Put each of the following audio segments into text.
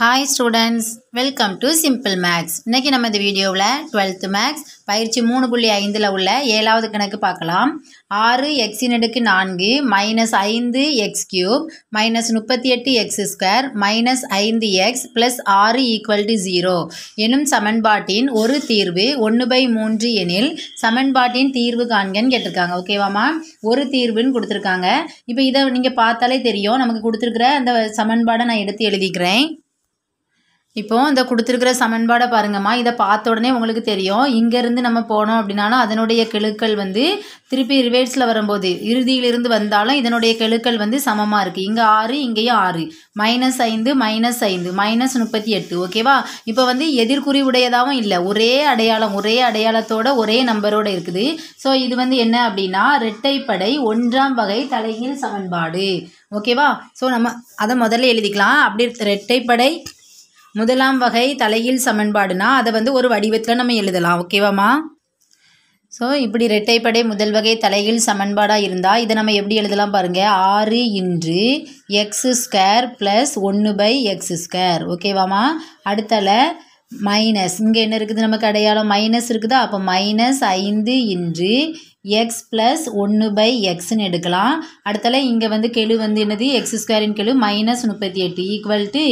hi students welcome to simple maths இன்றைக்கி நம்ம இந்த வீடியோவில் டுவெல்த்து மேக்ஸ் பயிற்சி மூணு புள்ளி ஐந்தில் உள்ள ஏழாவது கணக்கு பார்க்கலாம் ஆறு எக்ஸின் அடுக்கு நான்கு மைனஸ் ஐந்து எக்ஸ் கியூப் மைனஸ் முப்பத்தி எட்டு எக்ஸ் ஸ்கொயர் மைனஸ் ஐந்து எக்ஸ் ப்ளஸ் ஆறு ஈக்குவல் டு ஜீரோ எனும் சமன்பாட்டின் ஒரு தீர்வு ஒன்று பை மூன்று எனில் சமன்பாட்டின் தீர்வு காண்கன்னு கேட்டிருக்காங்க ஓகேவாம்மா ஒரு தீர்வுன்னு கொடுத்துருக்காங்க இப்போ இதை நீங்கள் பார்த்தாலே தெரியும் நமக்கு கொடுத்துருக்குற அந்த சமன்பாடை நான் எடுத்து எழுதிக்கிறேன் இப்போ இந்த கொடுத்துருக்கிற சமன்பாடை பாருங்கம்மா இதை பார்த்த உடனே உங்களுக்கு தெரியும் இங்கேருந்து நம்ம போனோம் அப்படின்னாலும் அதனுடைய கெழுக்கள் வந்து திருப்பி ரிவேர்ஸில் வரும்போது இறுதியிலிருந்து வந்தாலும் இதனுடைய கெழுக்கள் வந்து சமமாக இருக்குது இங்கே ஆறு இங்கேயும் ஆறு மைனஸ் ஐந்து மைனஸ் ஐந்து மைனஸ் முப்பத்தி எட்டு ஓகேவா இப்போ வந்து எதிர்குறி உடையதாகவும் இல்லை ஒரே அடையாளம் ஒரே அடையாளத்தோட ஒரே நம்பரோடு இருக்குது ஸோ இது வந்து என்ன அப்படின்னா ரெட்டைப்படை ஒன்றாம் வகை தலைகீழ் சமன்பாடு ஓகேவா ஸோ நம்ம அதை முதல்ல எழுதிக்கலாம் அப்படி ரெட்டைப்படை முதலாம் வகை தலையில் சமன்பாடுனா அதை வந்து ஒரு வடிவத்தில் நம்ம எழுதலாம் ஓகேவாம்மா ஸோ இப்படி இரட்டைப்படை முதல் வகை தலையில் சமன்பாடாக இருந்தால் இதை நம்ம எப்படி எழுதலாம் பாருங்கள் ஆறு இன்று எக்ஸ் ஸ்கொயர் ப்ளஸ் ஒன்று பை எக்ஸ் ஸ்கொயர் ஓகேவாம்மா அடுத்தல மைனஸ் இங்கே என்ன இருக்குது நமக்கு அடையாளம் மைனஸ் இருக்குதா அப்போ மைனஸ் ஐந்து இன்று எக்ஸ் ப்ளஸ் ஒன்று பை எக்ஸ்னு எடுக்கலாம் அடுத்தால இங்கே வந்து கெழு வந்து என்னது எக்ஸ் ஸ்கொயரின் கெழு மைனஸ் முப்பத்தி எட்டு ஈக்குவல் டு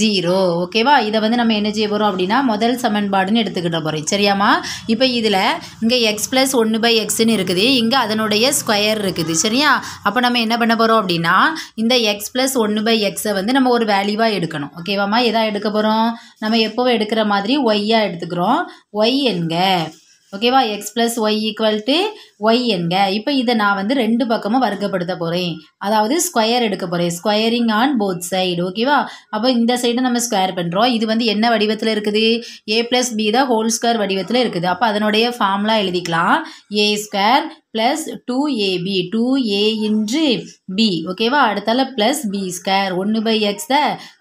ஜீரோ ஓகேவா இதை வந்து நம்ம என்ன செய்ய போகிறோம் அப்படின்னா முதல் சமன்பாடுன்னு எடுத்துக்கிட்ட போகிறோம் சரியாம்மா இப்போ இதில் இங்கே எக்ஸ் ப்ளஸ் ஒன்று பை எக்ஸ்னு இருக்குது இங்கே அதனுடைய ஸ்கொயர் இருக்குது சரியா அப்போ நம்ம என்ன பண்ண போகிறோம் அப்படின்னா இந்த எக்ஸ் ப்ளஸ் ஒன்று பை எக்ஸை வந்து நம்ம ஒரு வேல்யூவாக எடுக்கணும் ஓகேவாம்மா எதா எடுக்க போகிறோம் நம்ம எப்போவும் எடுக்கிற மாதிரி ஒய்யாக எடுத்துக்கிறோம் ஒய் என்க ஓகேவா X plus Y equal to Y என்க இப்போ இதை நான் வந்து ரெண்டு பக்கமும் வர்க்கப்படுத்த போகிறேன் அதாவது ஸ்கொயர் எடுக்க போகிறேன் ஸ்கொயரிங் ஆன் போத் சைடு ஓகேவா அப்போ இந்த சைடு நம்ம ஸ்கொயர் பண்ணுறோம் இது வந்து என்ன வடிவத்தில் இருக்குது ஏ ப்ளஸ் பி தான் ஹோல் ஸ்கொயர் வடிவத்தில் இருக்குது அப்போ அதனுடைய ஃபார்ம்லாம் எழுதிக்கலாம் A square plus two AB two A into B ஓகேவா அடுத்தால ப்ளஸ் பி ஸ்கேர் ஒன்று by X the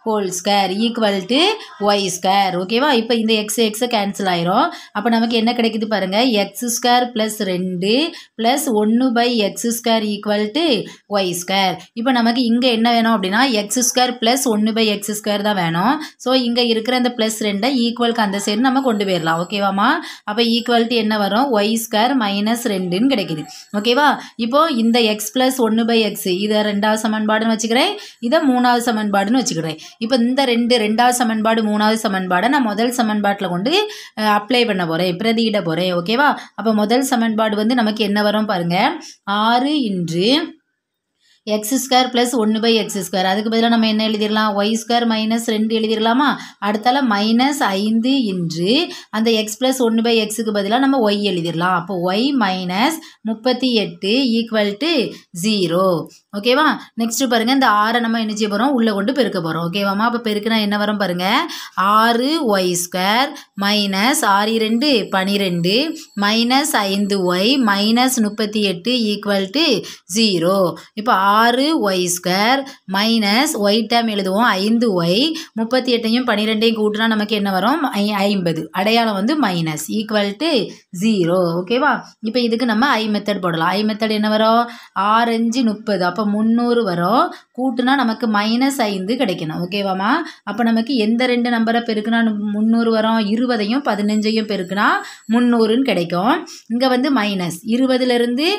whole square equal to Y square ஓகேவா இப்போ இந்த எக்ஸ் எக்ஸை கேன்சல் ஆயிரும் அப்போ நமக்கு என்ன கிடைக்குது பாருங்கள் எக்ஸ் ஸ்கொயர் ப்ளஸ் ரெண்டு ப்ளஸ் ஒன்று by X square equal to Y square இப்போ நமக்கு இங்கே என்ன வேணும் அப்படின்னா எக்ஸ் ஸ்கொயர் ப்ளஸ் ஒன்று பை எக்ஸ் ஸ்கொயர் தான் வேணும் ஸோ இங்கே இருக்கிற அந்த ப்ளஸ் ரெண்டை ஈக்குவலுக்கு அந்த சைடு நம்ம கொண்டு போயிடலாம் ஓகேவாமா அப்போ ஈக்குவல் என்ன வரும் ஒய் ஸ்கொயர் மைனஸ் ரெண்டுன்னு கிடைக்குது இருக்குது ஓகேவா இப்போது இந்த எக்ஸ் ப்ளஸ் ஒன்று பை எக்ஸ் இதை ரெண்டாவது சமன்பாடுன்னு வச்சுக்கிறேன் இதை மூணாவது சமன்பாடுன்னு வச்சுக்கிறேன் இப்போ இந்த ரெண்டு ரெண்டாவது சமன்பாடு மூணாவது சமன்பாடை நான் முதல் சமன்பாட்டில் கொண்டு அப்ளை பண்ண போகிறேன் பிரதியிட போகிறேன் ஓகேவா அப்போ முதல் சமன்பாடு வந்து நமக்கு என்ன வரும் பாருங்கள் ஆறு இன்று எக்ஸ் ஸ்கொயர் ப்ளஸ் ஒன்று பை எக்ஸ் ஸ்கொயர் அதுக்கு பதிலாக நம்ம என்ன எழுதிடலாம் ஒய் ஸ்கொயர் மைனஸ் ரெண்டு எழுதிடலாமா அடுத்தால மைனஸ் ஐந்து இன்று அந்த எக்ஸ் ப்ளஸ் ஒன்று பை எக்ஸுக்கு பதிலாக நம்ம ஒய் எழுதிடலாம் அப்போ ஒய் மைனஸ் முப்பத்தி எட்டு ஈக்குவல் டு ஜீரோ ஓகேவா நெக்ஸ்ட் பாருங்கள் இந்த ஆறை நம்ம என்ன செய்ய போகிறோம் உள்ளே கொண்டு பெருக்க போகிறோம் ஓகேவாமா அப்போ பெருக்குனா என்ன வரும் பாருங்கள் ஆறு ஒய் ஸ்கொயர் மைனஸ் ஆறு ரெண்டு பனிரெண்டு மைனஸ் ஐந்து ஒய் மைனஸ் முப்பத்தி எட்டு ஈக்குவல் டு ஜீரோ இப்போ ஆறு ஆறு Y square minus Y term எழுதுவோம் ஐந்து ஒய் முப்பத்தி எட்டையும் பன்னிரெண்டையும் கூட்டினா நமக்கு என்ன வரும் ஐம்பது அடையாளம் வந்து மைனஸ் ஈக்குவல் டு ஜீரோ ஓகேவா இப்போ இதுக்கு நம்ம ஐ மெத்தட் போடலாம் ஐ மெத்தட் என்ன வரும் ஆரஞ்சு முப்பது அப்போ முந்நூறு வரும் கூட்டுனா நமக்கு மைனஸ் ஐந்து கிடைக்கணும் ஓகேவாம்மா அப்போ நமக்கு எந்த ரெண்டு நம்பரை பெருக்குனா முந்நூறு வரும் இருபதையும் பதினஞ்சையும் பெருக்குனா முந்நூறுன்னு கிடைக்கும் இங்கே வந்து மைனஸ் இருபதுலேருந்து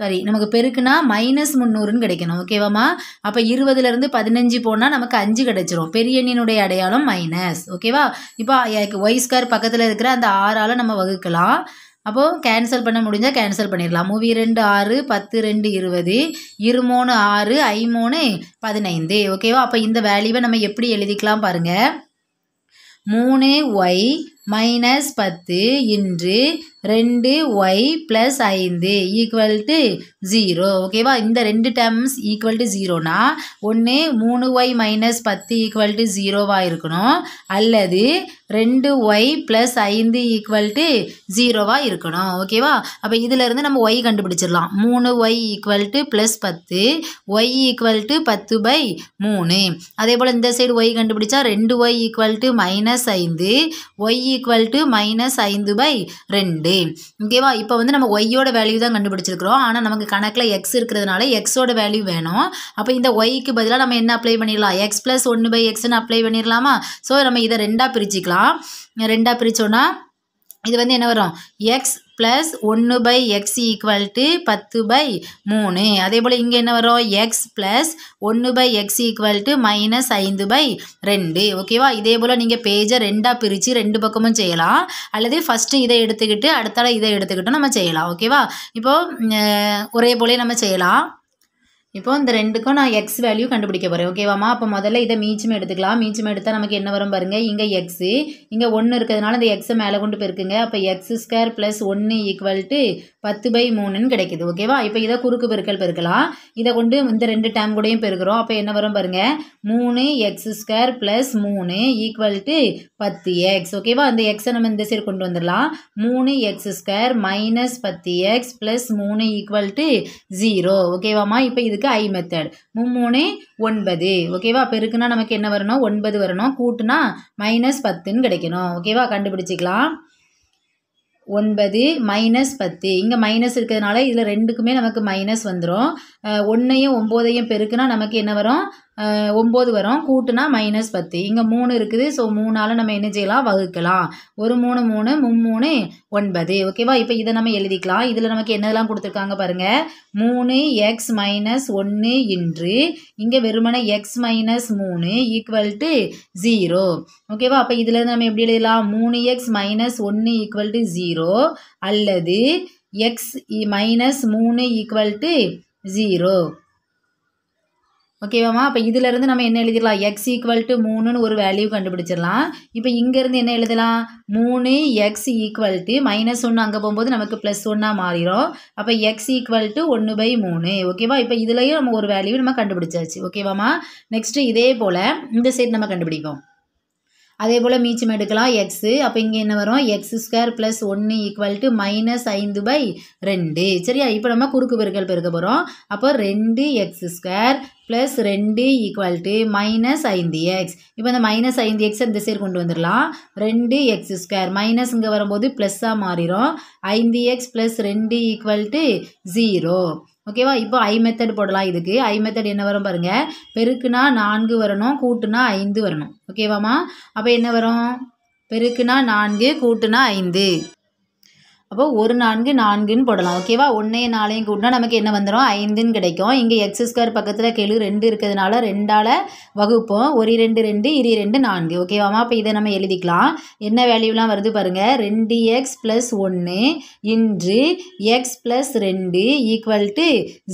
சாரி நமக்கு பெருக்குனா மைனஸ் முந்நூறுன்னு கிடைக்கணும் ஓகேவாமா அப்போ இருபதுலேருந்து பதினஞ்சு போனால் நமக்கு அஞ்சு கிடைச்சிரும் பெரிய எண்ணினுடைய அடையாளம் மைனஸ் ஓகேவா இப்போ ஒய் ஸ்கொயர் பக்கத்தில் இருக்கிற அந்த ஆறால் நம்ம வகுக்கலாம் அப்போது கேன்சல் பண்ண முடிஞ்சால் கேன்சல் பண்ணிடலாம் மூவி ரெண்டு ஆறு பத்து ரெண்டு இருபது இருமூணு ஆறு ஐமூணு பதினைந்து ஓகேவா அப்போ இந்த வேல்யூவை நம்ம எப்படி எழுதிக்கலாம் பாருங்கள் மூணு ஒய் மைனஸ் பத்து இன்று ரெண்டு ஒய் ப்ளஸ் ஐந்து ஈக்குவல் டு ஜீரோ ஓகேவா இந்த ரெண்டு டேர்ம்ஸ் ஈக்குவல் டு ஜீரோனா ஒன்று மூணு ஒய் மைனஸ் பத்து ஈக்குவல் டு ஜீரோவாக இருக்கணும் அல்லது ரெண்டு ஒய் ப்ளஸ் ஐந்து ஈக்குவல் டு ஜீரோவாக இருக்கணும் ஓகேவா அப்போ இதிலேருந்து நம்ம ஒய் கண்டுபிடிச்சிடலாம் மூணு ஒய் ஈக்குவல் டு ப்ளஸ் பத்து ஒய் ஈக்குவல் டு பத்து பை மூணு அதே போல் இந்த சைடு ஒய் கண்டுபிடிச்சா ரெண்டு ஒய் ஈக்குவல் டு மைனஸ் ஐந்து ஒய் ஈக்குவல் டு மைனஸ் ஐந்து பை ரெண்டு ஓகேவா இப்போ வந்து நம்ம ஒய்யோட வேல்யூ தான் கண்டுபிடிச்சிருக்கிறோம் ஆனால் நமக்கு கணக்கில் எக்ஸ் இருக்கிறதுனால எக்ஸோட வேல்யூ வேணும் அப்போ இந்த ஒய்க்கு பதிலாக நம்ம என்ன அப்ளை பண்ணிடலாம் எக்ஸ் ப்ளஸ் ஒன்று பை எக்ஸ்னு அப்ளை பண்ணிடலாமா ஸோ நம்ம இதை ரெண்டாக பிரிச்சுக்கலாம் ரெண்டாக பிரித்தோன்னா இது வந்து என்ன வரும் எக்ஸ் ப்ளஸ் ஒன்று பை எக்ஸ் ஈக்குவல் டு பத்து பை மூணு அதே போல் இங்கே என்ன வரும் எக்ஸ் ப்ளஸ் ஒன்று by X equal to minus ஐந்து பை ரெண்டு ஓகேவா இதே போல் நீங்கள் பேஜை ரெண்டாக பிரித்து ரெண்டு பக்கமும் செய்யலாம் அல்லது ஃபஸ்ட்டு இதை எடுத்துக்கிட்டு அடுத்தால இதை எடுத்துக்கிட்டு நம்ம செய்யலாம் ஓகேவா இப்போது ஒரே போலே நம்ம செய்யலாம் இப்போ இந்த ரெண்டுக்கும் நான் எக்ஸ் வேல்யூ கண்டுபிடிக்க போகிறேன் ஓகேவாமா அப்போ முதல்ல இதை மீச்சம் எடுத்துக்கலாம் மீச்சம் எடுத்தால் நமக்கு என்ன வரும் பாருங்கள் இங்கே எக்ஸு இங்கே ஒன்று இருக்கிறதுனால இந்த எக்ஸை மேலே கொண்டு போயிருக்குங்க அப்போ எக்ஸ் ஸ்கொயர் ப்ளஸ் ஒன்று ஈக்குவல் டு பத்து பை மூணுன்னு கிடைக்குது ஓகேவா இப்போ இதை குறுக்கு பெருக்கல் பெருக்கலாம் இதை கொண்டு இந்த ரெண்டு டேம் கூடயும் பெருக்கிறோம் அப்போ என்ன வரும் பாருங்கள் மூணு எக்ஸ் ஸ்கொயர் ப்ளஸ் மூணு ஈக்குவல் டு பத்து எக்ஸ் ஓகேவா அந்த எக்ஸை நம்ம இந்த சைடு கொண்டு வந்துடலாம் மூணு எக்ஸ் ஸ்கொயர் மைனஸ் பத்து எக்ஸ் ப்ளஸ் மூணு ஈக்குவல் டு ஜீரோ ஓகேவாம்மா இப்போ இதுக்கு இருக்குது ஐ மெத்தட் மும்மூணு ஒன்பது ஓகேவா பெருக்குனா நமக்கு என்ன வரணும் ஒன்பது வரணும் கூட்டுனா மைனஸ் பத்துன்னு கிடைக்கணும் ஓகேவா கண்டுபிடிச்சிக்கலாம் ஒன்பது மைனஸ் பத்து இங்கே மைனஸ் இருக்கிறதுனால இதில் ரெண்டுக்குமே நமக்கு மைனஸ் வந்துடும் ஒன்றையும் ஒம்போதையும் பெருக்குனா நமக்கு என்ன வரும் ஒம்பது வரும் கூட்டுனா மைனஸ் பத்து இங்கே மூணு இருக்குது ஸோ மூணால் நம்ம என்ன செய்யலாம் வகுக்கலாம் ஒரு மூணு மூணு மும்மூணு ஒன்பது ஓகேவா இப்போ இதை நம்ம எழுதிக்கலாம் இதில் நமக்கு என்னதெல்லாம் கொடுத்துருக்காங்க பாருங்கள் மூணு எக்ஸ் மைனஸ் ஒன்று இன்று இங்கே வெறுமனை எக்ஸ் மைனஸ் மூணு ஈக்குவல் டு ஜீரோ ஓகேவா அப்போ இதிலேருந்து நம்ம எப்படி எழுதலாம் மூணு எக்ஸ் மைனஸ் ஒன்று ஈக்குவல் டு ஜீரோ அல்லது எக்ஸ் மைனஸ் மூணு ஈக்குவல் டு ஜீரோ ஓகேவாம்மா அப்போ இதிலேருந்து நம்ம என்ன எழுதிடலாம் எக்ஸ் ஈக்குவல் டு மூணுன்னு ஒரு வேல்யூ கண்டுபிடிச்சிடலாம் இப்போ இங்கேருந்து என்ன எழுதலாம் மூணு எக்ஸ் ஈக்குவல் டு மைனஸ் ஒன்று அங்கே போகும்போது நமக்கு ப்ளஸ் ஒன்னாக மாறிடும் அப்போ எக்ஸ் ஈக்குவல் டு ஒன்று பை மூணு ஓகேவா இப்போ இதுலேயும் நம்ம ஒரு வேல்யூ நம்ம கண்டுபிடிச்சாச்சு ஓகேவாம்மா நெக்ஸ்ட்டு இதே போல் இந்த சைட் நம்ம கண்டுபிடிப்போம் அதே போல் மீச்சம் எடுக்கலாம் எக்ஸு அப்போ இங்கே என்ன வரும் எக்ஸ் ஸ்கொயர் ப்ளஸ் ஒன்று ஈக்குவல் டு மைனஸ் ஐந்து பை ரெண்டு சரியா இப்போ நம்ம குறுக்கு பெருக்கல் பெருக்க போகிறோம் அப்போ ரெண்டு எக்ஸ் ஸ்கொயர் ப்ளஸ் ரெண்டு ஈக்குவல் டு மைனஸ் ஐந்து எக்ஸ் இப்போ இந்த மைனஸ் ஐந்து எக்ஸ் இந்த சேர் கொண்டு வந்துடலாம் ரெண்டு எக்ஸ் ஸ்கொயர் மைனஸ் இங்கே வரும்போது ப்ளஸ்ஸாக மாறிடும் ஐந்து எக்ஸ் ப்ளஸ் ரெண்டு ஈக்குவல் டு ஜீரோ ஓகேவா இப்போ ஐ மெத்தட் போடலாம் இதுக்கு ஐ மெத்தட் என்ன வரும் பாருங்கள் பெருக்குனா நான்கு வரணும் கூட்டுனா ஐந்து வரணும் ஓகேவாம்மா அப்போ என்ன வரும் பெருக்குனா நான்கு கூட்டுனா ஐந்து அப்போ ஒரு நான்கு நான்குன்னு போடலாம் ஓகேவா ஒன்றையும் நாளையும் கூட்டினா நமக்கு என்ன வந்துடும் ஐந்துன்னு கிடைக்கும் இங்கே எக்ஸ் ஸ்கொயர் பக்கத்தில் கெழு ரெண்டு இருக்கிறதுனால ரெண்டால் வகுப்போம் ஒரு ரெண்டு ரெண்டு இரு ரெண்டு நான்கு ஓகேவாமா அப்போ இதை நம்ம எழுதிக்கலாம் என்ன வேல்யூலாம் வருது பாருங்கள் ரெண்டு எக்ஸ் ப்ளஸ் ஒன்று இன்று எக்ஸ் ப்ளஸ் ரெண்டு ஈக்குவல் டு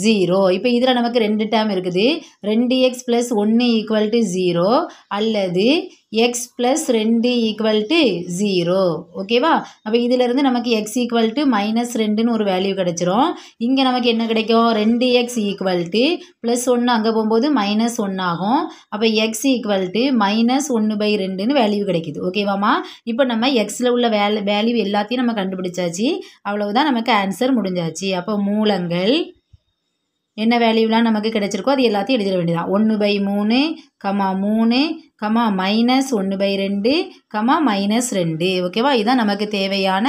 ஜீரோ இப்போ இதில் நமக்கு ரெண்டு டேம் இருக்குது ரெண்டு எக்ஸ் ப்ளஸ் ஒன்று ஈக்குவல் டு ஜீரோ அல்லது எக்ஸ் ப்ளஸ் ரெண்டு ஈக்குவல் டு ஜீரோ ஓகேவா அப்போ இதிலிருந்து நமக்கு எக்ஸ் ஈக்குவல் டு மைனஸ் ரெண்டுன்னு ஒரு வேல்யூ கிடச்சிரும் இங்கே நமக்கு என்ன கிடைக்கும் ரெண்டு எக்ஸ் to டு ப்ளஸ் ஒன்று அங்கே போகும்போது மைனஸ் ஒன்று ஆகும் அப்போ எக்ஸ் ஈக்குவல் டு மைனஸ் ஒன்று பை ரெண்டுன்னு வேல்யூ கிடைக்கிது ஓகேவாம்மா இப்போ நம்ம எக்ஸில் உள்ள வேல் வேல்யூ எல்லாத்தையும் நம்ம கண்டுபிடிச்சாச்சு அவ்வளவுதான் நமக்கு ஆன்சர் முடிஞ்சாச்சு அப்போ மூலங்கள் என்ன வேல்யூலாம் நமக்கு கிடச்சிருக்கோ அது எல்லாத்தையும் எழுதிட வேண்டியதான் ஒன்று பை மூணு கமா மூணு கமா மைனஸ் ஒன்று பை ரெண்டு கமா மைனஸ் ரெண்டு ஓகேவா இதுதான் நமக்கு தேவையான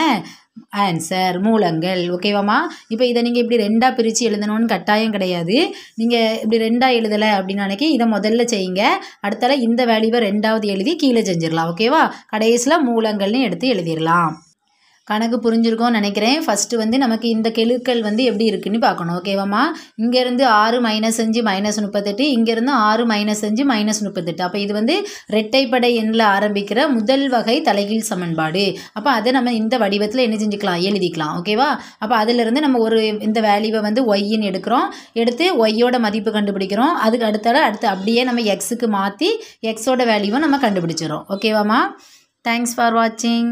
ஆன்சர் மூலங்கள் ஓகேவாம்மா இப்போ இதை நீங்கள் இப்படி ரெண்டாக பிரித்து எழுதணும்னு கட்டாயம் கிடையாது நீங்கள் இப்படி ரெண்டாக எழுதலை அப்படின்னு நினைக்க இதை முதல்ல செய்யுங்க அடுத்தால இந்த வேல்யூவை ரெண்டாவது எழுதி கீழே செஞ்சிடலாம் ஓகேவா கடைசியில் மூலங்கள்னு எடுத்து எழுதிடலாம் கணக்கு புரிஞ்சிருக்கோம்னு நினைக்கிறேன் ஃபஸ்ட்டு வந்து நமக்கு இந்த கெழுக்கள் வந்து எப்படி இருக்குன்னு பார்க்கணும் ஓகேவாம்மா இங்கேருந்து ஆறு மைனஸ் அஞ்சு மைனஸ் முப்பத்தெட்டு இங்கேருந்து ஆறு மைனஸ் அஞ்சு மைனஸ் முப்பத்தெட்டு அப்போ இது வந்து ரெட்டைப்படை எண்ணில் ஆரம்பிக்கிற முதல் வகை தலைகீழ் சமன்பாடு அப்போ அதை நம்ம இந்த வடிவத்தில் என்ன செஞ்சுக்கலாம் எழுதிக்கலாம் ஓகேவா அப்போ அதிலிருந்து நம்ம ஒரு இந்த வேல்யூவை வந்து ஒய்ன்னு எடுக்கிறோம் எடுத்து ஒய்யோட மதிப்பு கண்டுபிடிக்கிறோம் அதுக்கு அடுத்தால அடுத்து அப்படியே நம்ம எக்ஸுக்கு மாற்றி எக்ஸோட வேல்யூவை நம்ம கண்டுபிடிச்சிடும் ஓகேவாம்மா தேங்க்ஸ் ஃபார் வாட்சிங்